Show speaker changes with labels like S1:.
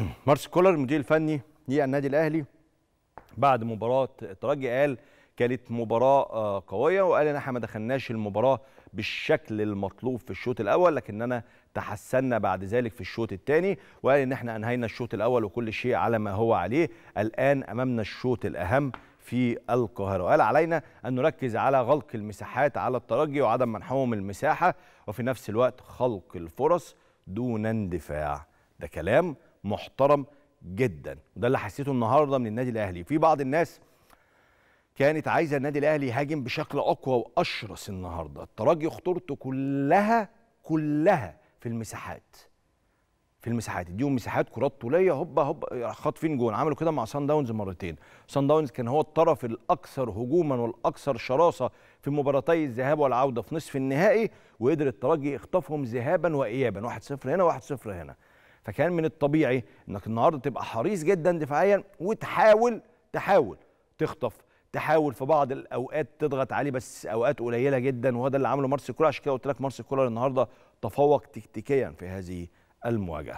S1: مارس كولر المدير الفني للنادي الاهلي بعد مباراه الترجي قال كانت مباراه آه، قويه وقال ان احنا ما دخلناش المباراه بالشكل المطلوب في الشوط الاول لكننا تحسنا بعد ذلك في الشوط الثاني وقال ان احنا انهينا الشوط الاول وكل شيء على ما هو عليه الان امامنا الشوط الاهم في القاهره وقال علينا ان نركز على غلق المساحات على الترجي وعدم منحهم المساحه وفي نفس الوقت خلق الفرص دون اندفاع ده كلام محترم جدا وده اللي حسيته النهارده من النادي الاهلي في بعض الناس كانت عايزه النادي الاهلي يهاجم بشكل اقوى واشرس النهارده الترجي خطورته كلها كلها في المساحات في المساحات اديهم مساحات كرات طوليه هوبا هوبا خاطفين جون عملوا كده مع سان داونز مرتين سان داونز كان هو الطرف الاكثر هجوما والاكثر شراسه في مباراتي الذهاب والعوده في نصف النهائي وقدر الترجي يخطفهم ذهابا وايابا 1-0 هنا 1-0 هنا فكان من الطبيعي انك النهارده تبقى حريص جدا دفاعيا وتحاول تحاول تخطف تحاول في بعض الاوقات تضغط عليه بس اوقات قليله جدا وهذا ده اللي عمله مارسيل كولر عشان كده قلت لك مارسيل كولر النهارده تفوق تكتيكيا في هذه المواجهه